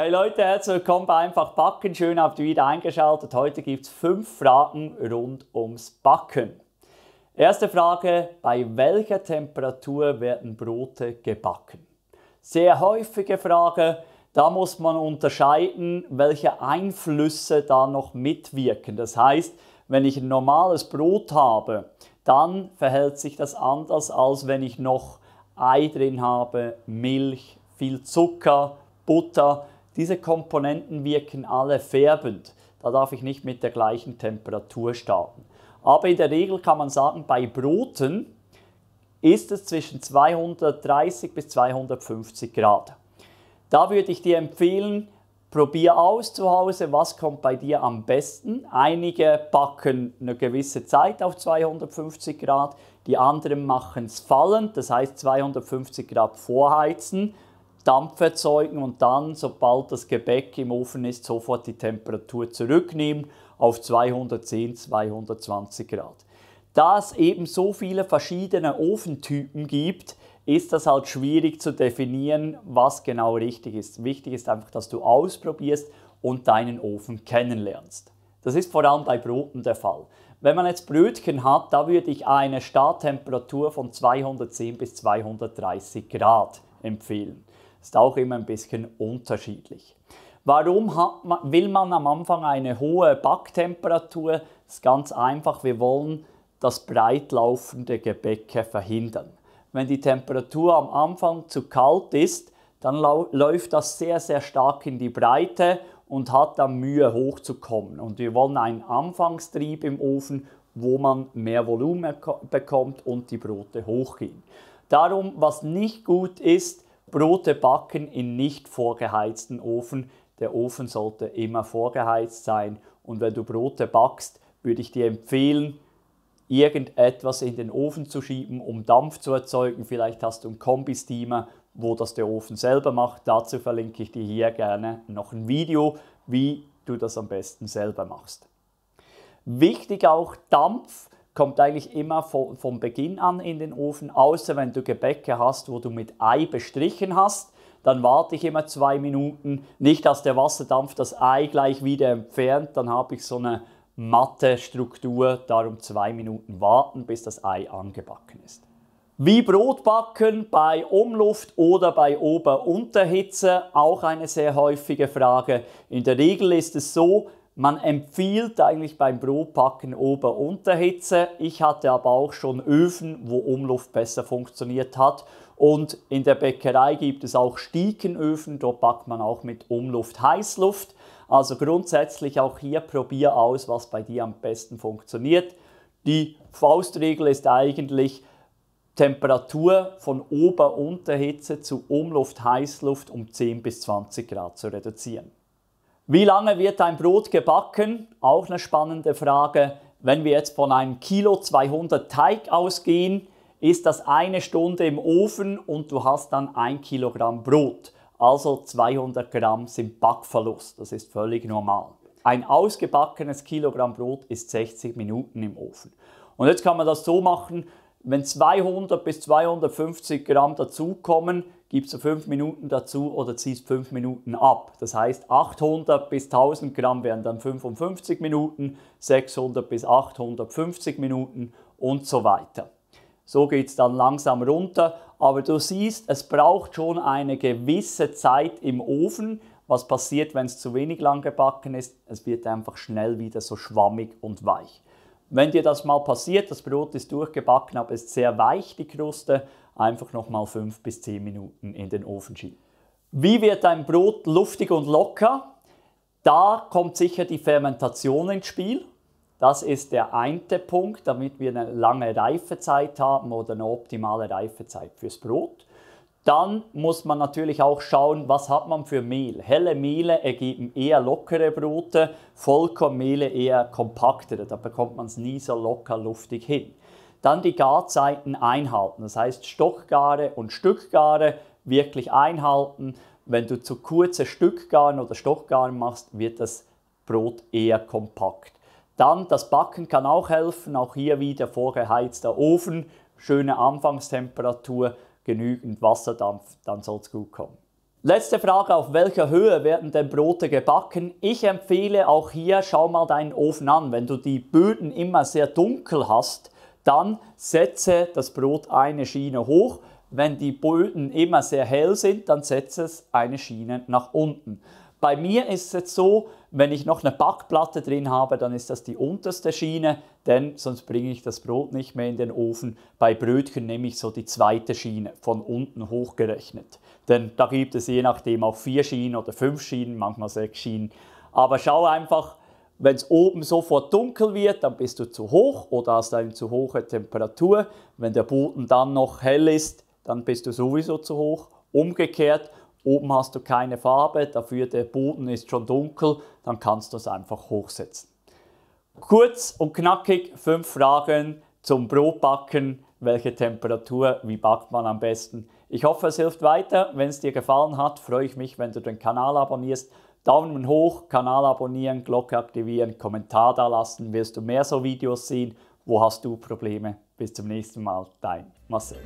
Hey Leute, herzlich willkommen bei Einfach Backen. Schön, habt ihr wieder eingeschaltet. Heute gibt es fünf Fragen rund ums Backen. Erste Frage, bei welcher Temperatur werden Brote gebacken? Sehr häufige Frage, da muss man unterscheiden, welche Einflüsse da noch mitwirken. Das heißt, wenn ich ein normales Brot habe, dann verhält sich das anders, als wenn ich noch Ei drin habe, Milch, viel Zucker, Butter. Diese Komponenten wirken alle färbend. Da darf ich nicht mit der gleichen Temperatur starten. Aber in der Regel kann man sagen, bei Broten ist es zwischen 230 bis 250 Grad. Da würde ich dir empfehlen, probier aus zu Hause, was kommt bei dir am besten. Einige backen eine gewisse Zeit auf 250 Grad, die anderen machen es fallend, das heißt 250 Grad vorheizen Dampf erzeugen und dann, sobald das Gebäck im Ofen ist, sofort die Temperatur zurücknehmen auf 210, 220 Grad. Da es eben so viele verschiedene Ofentypen gibt, ist das halt schwierig zu definieren, was genau richtig ist. Wichtig ist einfach, dass du ausprobierst und deinen Ofen kennenlernst. Das ist vor allem bei Broten der Fall. Wenn man jetzt Brötchen hat, da würde ich eine Starttemperatur von 210 bis 230 Grad empfehlen. Ist auch immer ein bisschen unterschiedlich. Warum man, will man am Anfang eine hohe Backtemperatur? Das ist ganz einfach, wir wollen das breitlaufende Gebäck verhindern. Wenn die Temperatur am Anfang zu kalt ist, dann läuft das sehr, sehr stark in die Breite und hat dann Mühe hochzukommen. Und wir wollen einen Anfangstrieb im Ofen, wo man mehr Volumen bekommt und die Brote hochgehen. Darum, was nicht gut ist, Brote backen in nicht vorgeheizten Ofen. Der Ofen sollte immer vorgeheizt sein. Und wenn du Brote backst, würde ich dir empfehlen, irgendetwas in den Ofen zu schieben, um Dampf zu erzeugen. Vielleicht hast du einen Kombi-Steamer, wo das der Ofen selber macht. Dazu verlinke ich dir hier gerne noch ein Video, wie du das am besten selber machst. Wichtig auch Dampf kommt eigentlich immer von, vom Beginn an in den Ofen, außer wenn du Gebäcke hast, wo du mit Ei bestrichen hast. Dann warte ich immer zwei Minuten, nicht dass der Wasserdampf das Ei gleich wieder entfernt, dann habe ich so eine matte Struktur, darum zwei Minuten warten, bis das Ei angebacken ist. Wie Brot backen bei Umluft oder bei Ober-Unterhitze, auch eine sehr häufige Frage. In der Regel ist es so, man empfiehlt eigentlich beim Brotbacken Ober-Unterhitze. Ich hatte aber auch schon Öfen, wo Umluft besser funktioniert hat. Und in der Bäckerei gibt es auch Stiekenöfen, dort backt man auch mit Umluft Heißluft. Also grundsätzlich auch hier probier aus, was bei dir am besten funktioniert. Die Faustregel ist eigentlich Temperatur von Ober- und Unterhitze zu Umluft Heißluft um 10 bis 20 Grad zu reduzieren. Wie lange wird dein Brot gebacken? Auch eine spannende Frage. Wenn wir jetzt von einem Kilo 200 Teig ausgehen, ist das eine Stunde im Ofen und du hast dann ein Kilogramm Brot. Also 200 Gramm sind Backverlust. Das ist völlig normal. Ein ausgebackenes Kilogramm Brot ist 60 Minuten im Ofen. Und jetzt kann man das so machen, wenn 200 bis 250 Gramm dazukommen, gibst du 5 Minuten dazu oder ziehst 5 Minuten ab. Das heißt, 800 bis 1000 Gramm wären dann 55 Minuten, 600 bis 850 Minuten und so weiter. So geht es dann langsam runter, aber du siehst, es braucht schon eine gewisse Zeit im Ofen. Was passiert, wenn es zu wenig lang gebacken ist? Es wird einfach schnell wieder so schwammig und weich. Wenn dir das mal passiert, das Brot ist durchgebacken, aber ist sehr weich, die Kruste, einfach nochmal 5 bis 10 Minuten in den Ofen schieben. Wie wird ein Brot luftig und locker? Da kommt sicher die Fermentation ins Spiel. Das ist der eine Punkt, damit wir eine lange Reifezeit haben oder eine optimale Reifezeit fürs Brot. Dann muss man natürlich auch schauen, was hat man für Mehl. Helle Mehle ergeben eher lockere Brote, Vollkornmehle eher kompaktere. Da bekommt man es nie so locker luftig hin. Dann die Garzeiten einhalten, das heißt Stockgare und Stückgare wirklich einhalten. Wenn du zu kurze Stückgaren oder Stockgaren machst, wird das Brot eher kompakt. Dann das Backen kann auch helfen, auch hier wieder vorgeheizter Ofen, schöne Anfangstemperatur, genügend Wasserdampf, dann soll es gut kommen. Letzte Frage, auf welcher Höhe werden denn Brote gebacken? Ich empfehle auch hier, schau mal deinen Ofen an. Wenn du die Böden immer sehr dunkel hast, dann setze das Brot eine Schiene hoch. Wenn die Böden immer sehr hell sind, dann setze es eine Schiene nach unten. Bei mir ist es so, wenn ich noch eine Backplatte drin habe, dann ist das die unterste Schiene, denn sonst bringe ich das Brot nicht mehr in den Ofen. Bei Brötchen nehme ich so die zweite Schiene, von unten hochgerechnet. Denn da gibt es je nachdem auch vier Schienen oder fünf Schienen, manchmal sechs Schienen. Aber schau einfach, wenn es oben sofort dunkel wird, dann bist du zu hoch oder hast eine zu hohe Temperatur. Wenn der Boden dann noch hell ist, dann bist du sowieso zu hoch. Umgekehrt, oben hast du keine Farbe, dafür der Boden ist schon dunkel, dann kannst du es einfach hochsetzen. Kurz und knackig fünf Fragen zum Brotbacken. Welche Temperatur, wie backt man am besten? Ich hoffe, es hilft weiter. Wenn es dir gefallen hat, freue ich mich, wenn du den Kanal abonnierst Daumen hoch, Kanal abonnieren, Glocke aktivieren, Kommentar da lassen. Willst du mehr so Videos sehen? Wo hast du Probleme? Bis zum nächsten Mal, dein Marcel.